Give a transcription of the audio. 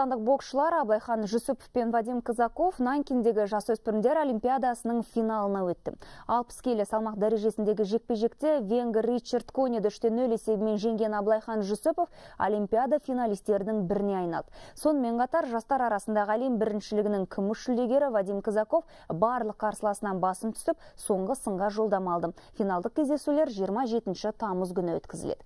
қазақстандық боксшылар абайхан жүсіпов пен вадим казаков нанкиндегі жасөспірімдер олимпиадасының финалына өтті алпыс келі салмақ дәрежесіндегі жекпе жекте Венгер ричард кониді үште нөл есебімен жеңген абылайхан жүсіпов олимпиада финалистерінің біріне айналды сонымен қатар жастар арасындағы әлем біріншілігінің күміс жүлдегері вадим казаков барлық қарсыласынан басым түсіп соңғы сынға жолдама алды финалдық кездесулер 27 тамыз күні өткізіледі